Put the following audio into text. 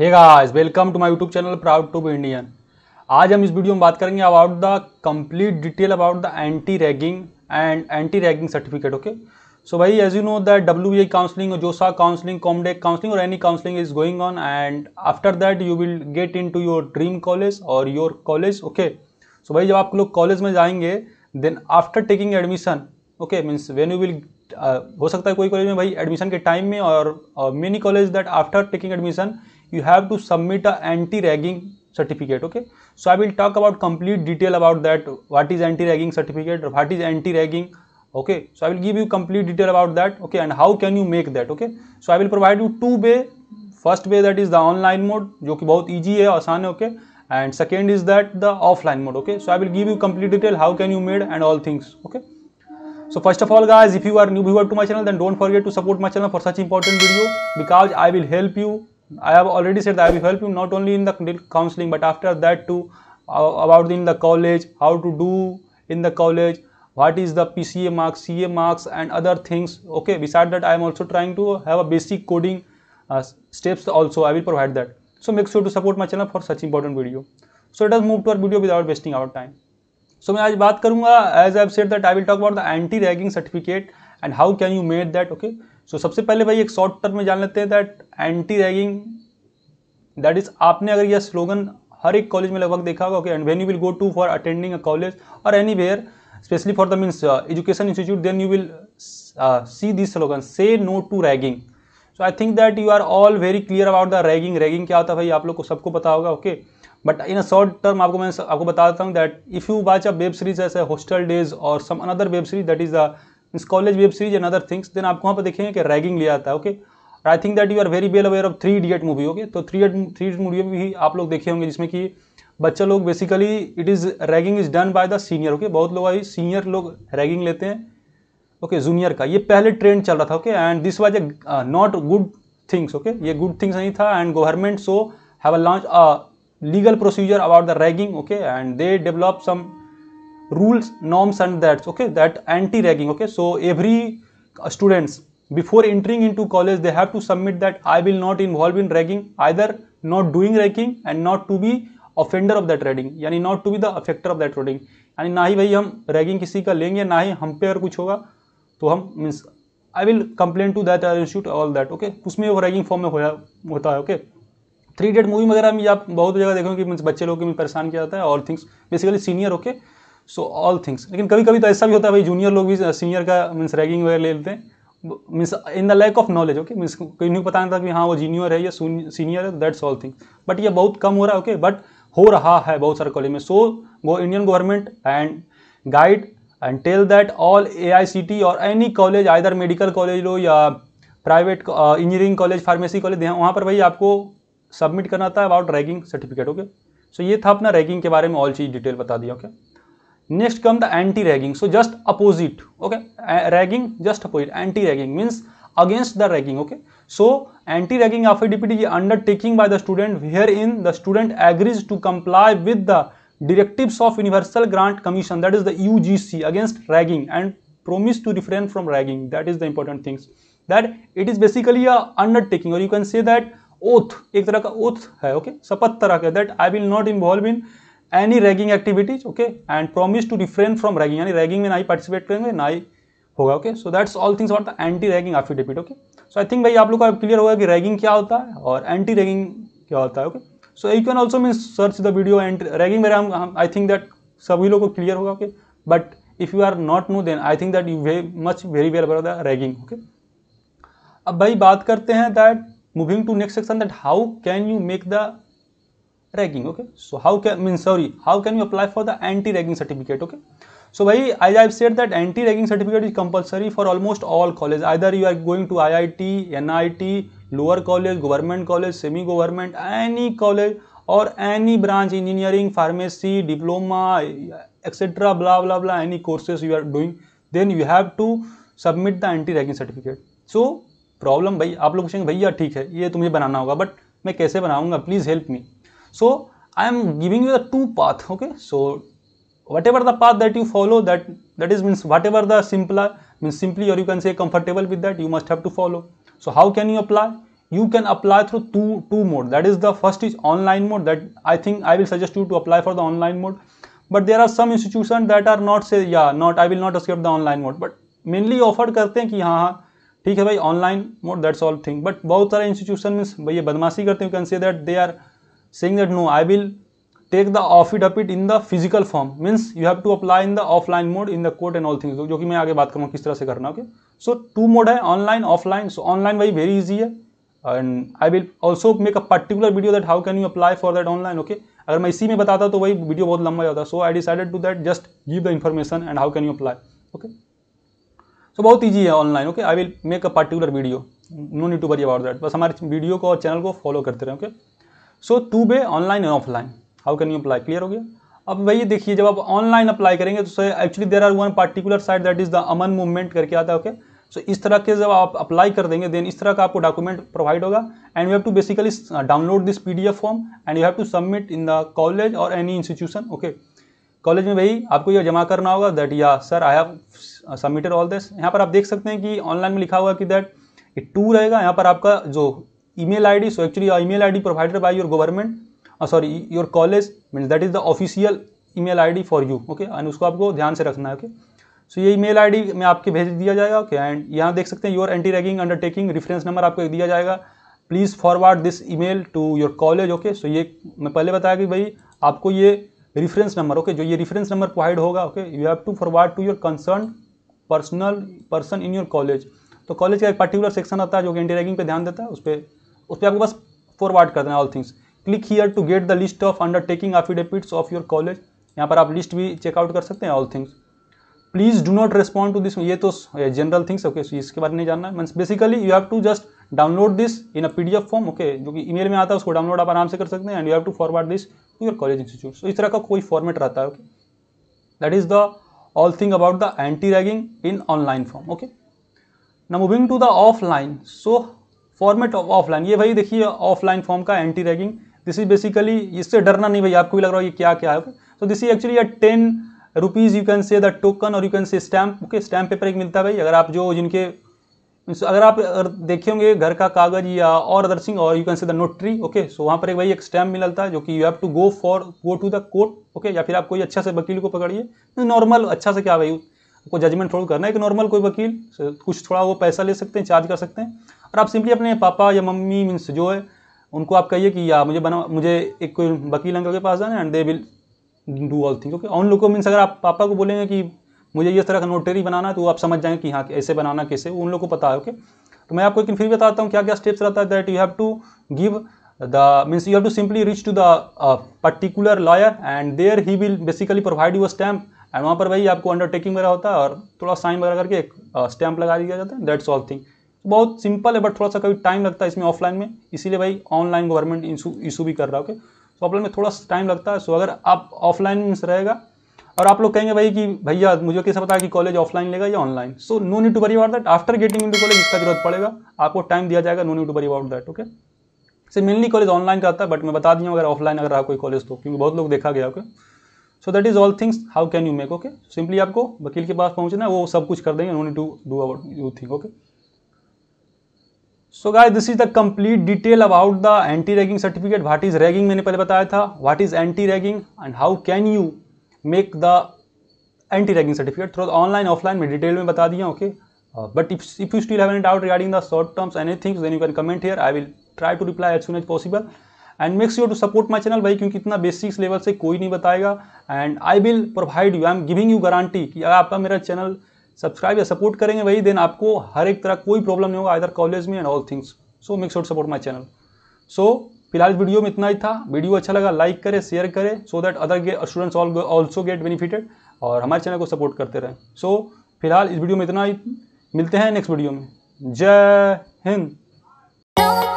Hey guys welcome to my YouTube channel proud to be Indian आज हम इस video में बात करेंगे about the complete detail about the anti ragging and anti ragging certificate okay so भाई as you know that W B counselling JoSAA counselling COMEDK counselling और any counselling is going on and after that you will get in to your dream college और your college okay so भाई जब आप लोग college में जाएंगे then after taking admission okay means when you will हो सकता है कोई कॉलेज में भाई एडमिशन के टाइम में और many college that after taking admission you have to submit a anti-ragging certificate okay so i will talk about complete detail about that what is anti-ragging certificate or what is anti-ragging okay so i will give you complete detail about that okay and how can you make that okay so i will provide you two way first way that is the online mode जो कि बहुत easy है आसान okay and second is that the offline mode okay so i will give you complete detail how can you made and all things okay so first of all guys if you are new viewer to my channel then don't forget to support my channel for such important video because i will help you I have already said that I will help you not only in the counseling but after that too uh, about in the college, how to do in the college, what is the PCA marks, CA marks and other things. Okay, besides that I am also trying to have a basic coding uh, steps also I will provide that. So make sure to support my channel for such important video. So let us move to our video without wasting our time. So as I have said that I will talk about the anti ragging certificate and how can you make that okay. सो so, सबसे पहले भाई एक short term में जान लेते हैं that anti ragging that is आपने अगर यह स्लोगन हर एक कॉलेज में लगभग देखा होगा okay and when you will go to for attending a college और anywhere specially for the means education institute then you will see this slogan say no to ragging so I think that you are all very clear about the ragging ragging क्या होता है भाई आप लोग को सबको पता होगा okay but in a short term आपको मैं आपको बता देता हूँ that if you watch a web series as a hostel days और some another web series that is the mess college web series and other things then आपको वहाँ पर देखेंगे कि रैगिंग लिया जाता है okay I think that you are very well aware of three idiot movie okay तो थ्री थ्री इडियट मूवी भी आप लोग देखे होंगे जिसमें कि बच्चा लोग basically it is ragging is done by the senior okay बहुत लोग आई सीनियर लोग रैगिंग लेते हैं ओके okay, जूनियर का ये पहले ट्रेंड चल रहा था okay and this was a not good things okay ये गुड थिंग्स नहीं था and government so have a launch legal procedure about the ragging okay and they develop some rules norms and that's okay that anti ragging okay so every students before entering into college they have to submit that i will not involve in ragging either not doing ragging and not to be offender of that ragging यानी not to be the affecter of that ragging यानी ना ही भाई हम ragging किसी का लेंगे ना ही हम पे अगर कुछ होगा तो हम means I will complain to that institute all that okay उसमें वो रैगिंग फॉर्म में होया होता है ओके थ्री डेट मूवी वगैरह में आप बहुत जगह देखोगे कि बच्चे लोग को परेशान किया जाता है और things basically senior okay okay? So all things लेकिन कभी कभी तो ऐसा भी होता है भाई जूनियर लोग भी सीनियर का मीन्स रैगिंग वगैरह ले लेते हैं means in the lack of knowledge okay means कोई नहीं पता था कि हाँ वो जूनियर है या सीनियर है दैट्स ऑल थिंग्स बट ये बहुत कम हो रहा है ओके बट हो रहा है बहुत सारे कॉलेज में सो वो Indian government and guide and tell that all A I C T और any college either medical college लो या private engineering college pharmacy college वहाँ पर भाई आपको सबमिट करना था about ragging certificate okay so ये था अपना रैगिंग के बारे में ऑल चीज़ डिटेल बता दिया okay okay? Next come the anti ragging so just opposite okay ragging just opposite anti ragging means against the ragging okay so anti ragging of a deputy undertaking by the student where in the student agrees to comply with the directive of universal grant commission that is the U G C against ragging and promise to refrain from ragging that is the important things that it is basically a undertaking और you can say that oath एक तरह का oath है okay okay? तरह का that I will not involve in any ragging activities okay and promise to refrain from ragging यानी ragging में ना ही पार्टिसिपेट करेंगे ना ही होगा okay so that's all things about the anti ragging affidavit okay so I think भाई आप लोग को क्लियर होगा कि रैगिंग क्या होता है और एंटी रैगिंग क्या होता है okay so you can also mean search the video and ragging मेरा हम आई थिंक दैट सभी लोग को क्लियर होगा okay but if you are not know then I think that you very much very well about the ragging okay अब भाई बात करते हैं that moving to next section that how can you make the ragging okay so how can mean sorry how can you apply for the anti ragging certificate okay so भाई I I said that anti ragging certificate is compulsory for almost all college either you are going to I I T N I T lower college government college semi government any college और any branch engineering pharmacy diploma etcetera blah blah blah any courses you are doing then you have to submit the anti ragging certificate so problem भाई आप लोग पूछेंगे भैया ठीक है ये तुम्हें बनाना होगा बट मैं कैसे बनाऊंगा please help me so I am giving you the two path okay so whatever the path that you follow that that is means whatever the simpler means simply और you can say comfortable with that you must have to follow so how can you apply you can apply through two two mode that is the first is online mode that I think I will suggest you to apply for the online mode but there are some institution that are not say या not I will not accept the online mode but mainly offer करते हैं कि हाँ हाँ ठीक है भाई online mode that's all thing but बहुत सारे इंस्टीट्यूशन मीन्स भैया बदमाशी करते हैं you can say that they are saying that no I will take the of it up it in the physical form means you have to apply in the offline mode in the code and all things जो कि मैं आगे बात करूँगा किस तरह से करना ओके सो टू मोड है ऑनलाइन ऑफलाइन सो ऑनलाइन वही वेरी इजी है and I will also make a particular video that how can you apply for that online okay अगर मैं इसी में बताता तो वही वीडियो बहुत लंबा होता so I decided to that just give the information and how can you apply okay so बहुत ईजी है online okay I will make a particular video no need to worry about that बस हमारे video को और channel को follow करते रहे okay okay? So two way online and offline how can you apply clear हो गया अब वही देखिए जब आप ऑनलाइन अप्लाई करेंगे तो actually there are one particular site that is the Aman movement करके आता है ओके सो इस तरह के जब आप अप्लाई कर देंगे देन इस तरह का आपको डॉक्यूमेंट प्रोवाइड होगा and you have to basically download this P form and you have to submit in the college और एनी इंस्टीट्यूशन ओके कॉलेज में भाई आपको यह जमा करना होगा दैट या sir I have submitted all this यहाँ पर आप देख सकते हैं कि ऑनलाइन में लिखा हुआ कि दैट ये टू रहेगा यहाँ पर आपका जो email id so actually your email id provided by your government uh, sorry your college means that is the official email id for you okay and उसको आपको ध्यान से रखना है ओके okay? सो so, ये ईमेल आईडी में आपके भेज दिया जाएगा ओके एंड यहाँ देख सकते हैं your anti ragging undertaking reference number आपको दिया जाएगा please forward this email to your college okay so ये मैं पहले बताया कि भाई आपको ये रेफरेंस नंबर ओके जो ये रेफरेंस नंबर प्रोवाइड होगा okay you have to forward to your concern personal person in your college तो कॉलेज का एक पर्टिकुलर सेक्शन आता है जो कि एंटी रैगिंग पर ध्यान देता है उस पर उस पर आपको बस फॉरवर्ड कर देना all things click here to get the list of undertaking affidavits of your college यहाँ पर आप लिस्ट भी चेकआउट कर सकते हैं all things please do not respond to this ये तो जनरल थिंग्स ओके इसके बारे में नहीं जानना means basically you have to just download this in a PDF form okay जो कि ईमेल में आता है उसको डाउनलोड आप आराम से कर सकते हैं and you have to forward this to your college institute so इस तरह का कोई फॉर्मेट रहता है okay that is the all thing about the anti ragging in online form okay ना moving to the offline so format of offline ये भाई देखिए ऑफलाइन फॉर्म का anti ragging this is basically इससे डरना नहीं भाई आपको भी लग रहा है ये क्या क्या है तो this is actually ten rupees you can say the token और you can say stamp okay stamp paper एक मिलता है भाई अगर आप जो जिनके अगर आप देखे होंगे घर का कागज या और अदरसिंग और you can say the notary okay so वहाँ पर एक भाई एक स्टैम्प मिलता है जो कि you have to go for go to the court okay या फिर आप कोई अच्छा से वकील को पकड़िए नॉर्मल तो अच्छा से क्या भाई आपको जजमेंट थोड़ा करना है कि नॉर्मल कोई वकील कुछ थोड़ा वो पैसा ले सकते हैं चार्ज कर सकते हैं और आप सिंपली अपने पापा या मम्मी मीन्स जो है उनको आप कहिए कि या मुझे बना मुझे एक कोई वकील अंकल के पास जाना and they will do all thing okay उन लोगों को मीन्स अगर आप पापा को बोलेंगे कि मुझे इस तरह का नोटरी बनाना है तो आप समझ जाएंगे कि हाँ ऐसे बनाना कैसे उन लोगों को पता है ओके तो मैं आपको एक फिर बताता हूँ क्या क्या स्टेप्स रहता है that you have to give the means you have to simply reach to the particular lawyer and there he will basically provide you a stamp and वहाँ पर भाई आपको अंडरटेकिंग वगैरह होता है और थोड़ा साइन वगैरह करके एक स्टैम्प uh, लगा दिया जाता है दैट्स ऑल थिंग बहुत सिंपल है बट थोड़ा सा कभी टाइम लगता है इसमें ऑफलाइन में इसीलिए भाई ऑनलाइन गवर्नमेंट इशू इशू भी कर रहा है ओके सो ऑफलाइन में थोड़ा सा टाइम लगता है सो अगर आप ऑफलाइन रहेगा और आप लोग कहेंगे भाई कि भैया मुझे कैसे पता कि कॉलेज ऑफलाइन लेगा या online so no need to worry about that after getting in college इसका जरूरत पड़ेगा आपको टाइम दिया जाएगा no need to worry about that okay say mainly college online करता है बट मैं बता दिया अगर ऑफलाइन अगर रहा कोई कॉलेज तो क्योंकि बहुत लोग देखा गया okay so that is all things how can you make okay simply आपको वकील के पास पहुंचना है वो सब कुछ कर देंगे no need to do our you think okay so guys this is the complete detail about the anti ragging certificate what is ragging मैंने पहले बताया था what is anti ragging and how can you make the anti ragging certificate through online offline में detail में बता दिया okay but if if you still have any doubt regarding the short terms any things then you can comment here I will try to reply as soon as possible and makes you to support my channel भाई क्योंकि इतना basics level से कोई नहीं बताएगा and I will provide you I am giving you guarantee कि आपका मेरा चैनल सब्सक्राइब या सपोर्ट करेंगे वही देन आपको हर एक तरह कोई प्रॉब्लम नहीं होगा आइदर कॉलेज में and all things so make sure support my channel so फिलहाल वीडियो में इतना ही था वीडियो अच्छा लगा लाइक करें शेयर करें so that other students also get benefited और हमारे चैनल को सपोर्ट करते रहें सो so, फिलहाल इस वीडियो में इतना ही मिलते हैं नेक्स्ट वीडियो में जय हिंद